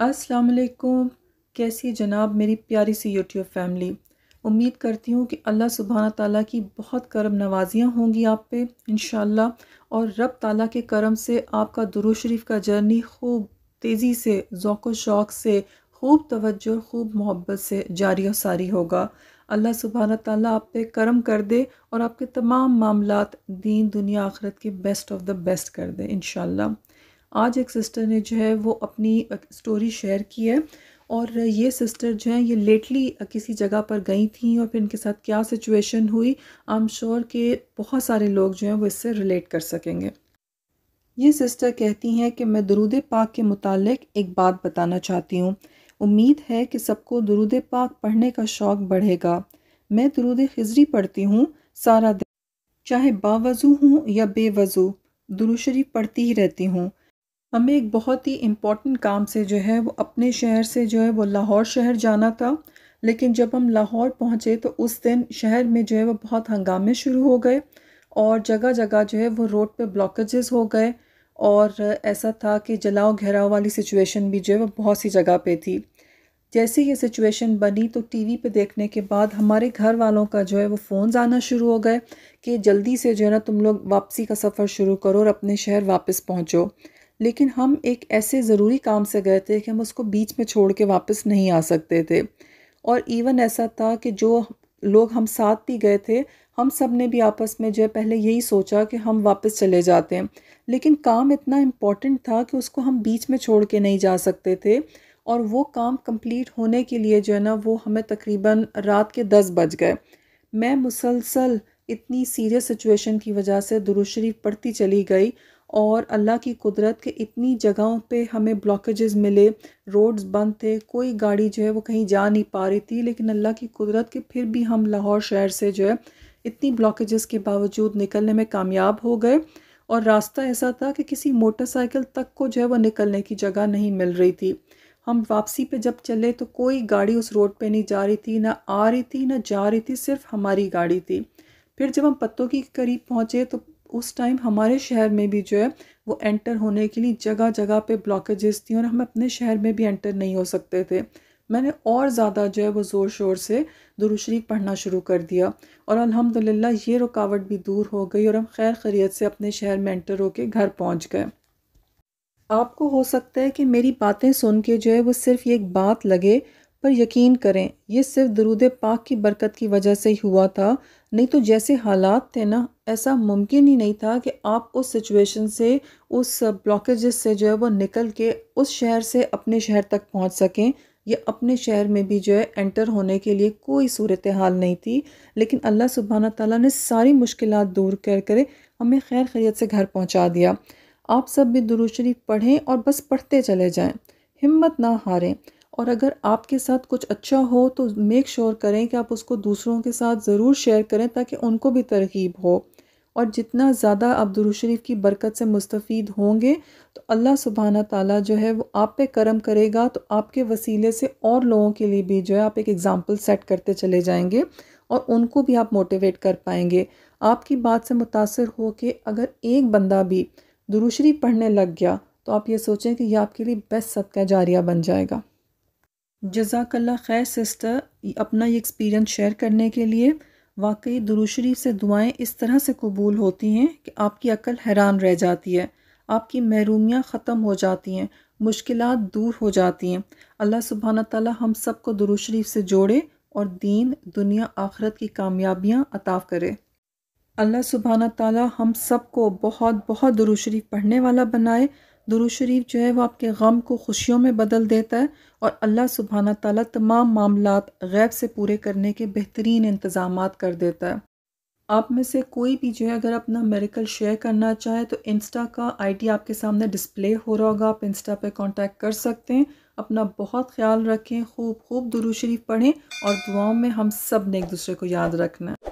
असलकुम कैसी जनाब मेरी प्यारी सी यूट्यूब फैमिली उम्मीद करती हूँ कि अल्लाह सुबहाना ताला की बहुत करम नवाजियाँ होंगी आप पे इन और रब ताला के करम से आपका दुरू शरीफ का जर्नी खूब तेज़ी से ज़ौक शौक़ से खूब तवज्जो खूब मोहब्बत से जारी और सारी होगा अल्लाह सुबहाना ताला आप पे करम कर दे और आपके तमाम मामला दीन दुनिया आखरत के बेस्ट ऑफ द बेस्ट कर दे इन आज एक सिस्टर ने जो है वो अपनी स्टोरी शेयर की है और ये सिस्टर जो हैं ये लेटली किसी जगह पर गई थी और फिर इनके साथ क्या सिचुएशन हुई आई एम श्योर के बहुत सारे लोग जो हैं वो इससे रिलेट कर सकेंगे ये सिस्टर कहती हैं कि मैं दरूद पाक के मुतालिक एक बात बताना चाहती हूँ उम्मीद है कि सबको दरूद पाक पढ़ने का शौक़ बढ़ेगा मैं दरूद खजरी पढ़ती हूँ सारा दिन चाहे बावजू हूँ या बेवजू दुरुशरी पढ़ती ही रहती हूँ हमें एक बहुत ही इम्पॉर्टेंट काम से जो है वो अपने शहर से जो है वो लाहौर शहर जाना था लेकिन जब हम लाहौर पहुँचे तो उस दिन शहर में जो है वो बहुत हंगामे शुरू हो गए और जगह जगह जो है वो रोड पे ब्लॉकेजेस हो गए और ऐसा था कि जलाओ घेराव वाली सिचुएशन भी जो है वो बहुत सी जगह पे थी जैसे ये सिचुएशन बनी तो टीवी पे देखने के बाद हमारे घर वालों का जो है वो फ़ोन आना शुरू हो गए कि जल्दी से जो है ना तुम लोग वापसी का सफ़र शुरू करो और अपने शहर वापस पहुँचो लेकिन हम एक ऐसे ज़रूरी काम से गए थे कि हम उसको बीच में छोड़ के वापस नहीं आ सकते थे और इवन ऐसा था कि जो लोग हम साथ भी गए थे हम सब ने भी आपस में जो है पहले यही सोचा कि हम वापस चले जाते हैं लेकिन काम इतना इम्पॉर्टेंट था कि उसको हम बीच में छोड़ के नहीं जा सकते थे और वो काम कंप्लीट होने के लिए जो है ना वो हमें तकरीबन रात के दस बज गए मैं मुसलसल इतनी सीरियस सिचुएशन की वजह से दुरुशरीफ पढ़ती चली गई और अल्लाह की कुदरत के इतनी जगहों पे हमें ब्लॉकेजेस मिले रोड्स बंद थे कोई गाड़ी जो है वो कहीं जा नहीं पा रही थी लेकिन अल्लाह की कुदरत के फिर भी हम लाहौर शहर से जो है इतनी ब्लॉकेजेस के बावजूद निकलने में कामयाब हो गए और रास्ता ऐसा था कि किसी मोटरसाइकिल तक को जो है वो निकलने की जगह नहीं मिल रही थी हम वापसी पे जब चले तो कोई गाड़ी उस रोड पे नहीं जा रही थी ना आ रही थी ना जा रही थी सिर्फ हमारी गाड़ी थी फिर जब हम पत्तों के करीब पहुँचे तो उस टाइम हमारे शहर में भी जो है वो एंटर होने के लिए जगह जगह पे ब्लॉकेजेस थी और हम अपने शहर में भी एंटर नहीं हो सकते थे मैंने और ज़्यादा जो है वो ज़ोर शोर से दुरुशरीक पढ़ना शुरू कर दिया और अल्हम्दुलिल्लाह ये रुकावट भी दूर हो गई और हम खैर खरीत से अपने शहर में एंटर होके घर पहुँच गए आपको हो सकता है कि मेरी बातें सुन के जो है वो सिर्फ एक बात लगे पर यकीन करें यह सिर्फ दरूद पाक की बरकत की वजह से ही हुआ था नहीं तो जैसे हालात थे ना ऐसा मुमकिन ही नहीं था कि आप उस सिचुएशन से उस ब्लॉकेज़ से जो है वो निकल के उस शहर से अपने शहर तक पहुंच सकें या अपने शहर में भी जो है एंटर होने के लिए कोई सूरत हाल नहीं थी लेकिन अल्लाह सुबहाना तला ने सारी मुश्किल दूर कर कर हमें खैर खैरियत से घर पहुँचा दिया आप सब भी दुरुशरीफ पढ़ें और बस पढ़ते चले जाएँ हिम्मत ना हारें और अगर आपके साथ कुछ अच्छा हो तो मेक श्योर sure करें कि आप उसको दूसरों के साथ ज़रूर शेयर करें ताकि उनको भी तरकीब हो और जितना ज़्यादा आप दुरुशरीफ की बरकत से मुस्तफ़ होंगे तो अल्लाह सुबहाना ताला जो है वो आप पे करम करेगा तो आपके वसीले से और लोगों के लिए भी जो है आप एक एग्ज़ाम्पल सेट करते चले जाएंगे और उनको भी आप मोटिवेट कर पाएंगे आपकी बात से मुतासर हो कि अगर एक बंदा भी दुरुशरीफ़ पढ़ने लग गया तो आप ये सोचें कि यह आपके लिए बेस्ट का जारिया बन जाएगा जजाकल्ला खैर सिस्टर अपना ये एक्सपीरियंस शेयर करने के लिए वाकई दुरुशरीफ से दुआएं इस तरह से कबूल होती हैं कि आपकी अकल हैरान रह जाती है आपकी महरूमियाँ ख़त्म हो जाती हैं मुश्किल दूर हो जाती हैं अल्लाह सुबहाना ताली हम सब को दुरुशरीफ से जोड़े और दीन दुनिया आखरत की कामयाबियाँ अताफ करे अल्लाह सुबहाना ताली हम सब को बहुत बहुत दुरुशरीफ पढ़ने वाला बनाए दुरू शरीफ जो है वो आपके गम को खुशियों में बदल देता है और अल्लाह सुबहाना ताली तमाम मामला गैब से पूरे करने के बेहतरीन इंतज़ाम कर देता है आप में से कोई भी जो है अगर अपना मेरिकल शेयर करना चाहे तो इंस्टा का आईडी आपके सामने डिस्प्ले हो रहा होगा आप इंस्टा पे कांटेक्ट कर सकते हैं अपना बहुत ख्याल रखें खूब खूब दुरू शरीफ पढ़ें और दुआओं में हम सब ने एक दूसरे को याद रखना है